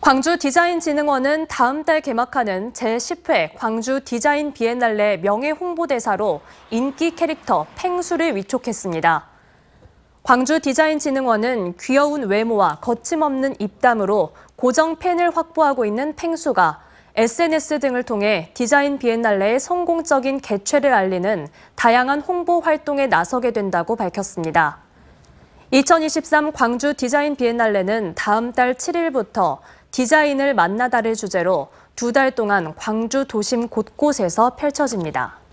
광주 디자인진흥원은 다음 달 개막하는 제10회 광주 디자인 비엔날레 명예홍보대사로 인기 캐릭터 펭수를 위촉했습니다. 광주 디자인진흥원은 귀여운 외모와 거침없는 입담으로 고정 팬을 확보하고 있는 펭수가 SNS 등을 통해 디자인 비엔날레의 성공적인 개최를 알리는 다양한 홍보 활동에 나서게 된다고 밝혔습니다. 2023 광주 디자인 비엔날레는 다음 달 7일부터 디자인을 만나다를 주제로 두 달 동안 광주 도심 곳곳에서 펼쳐집니다.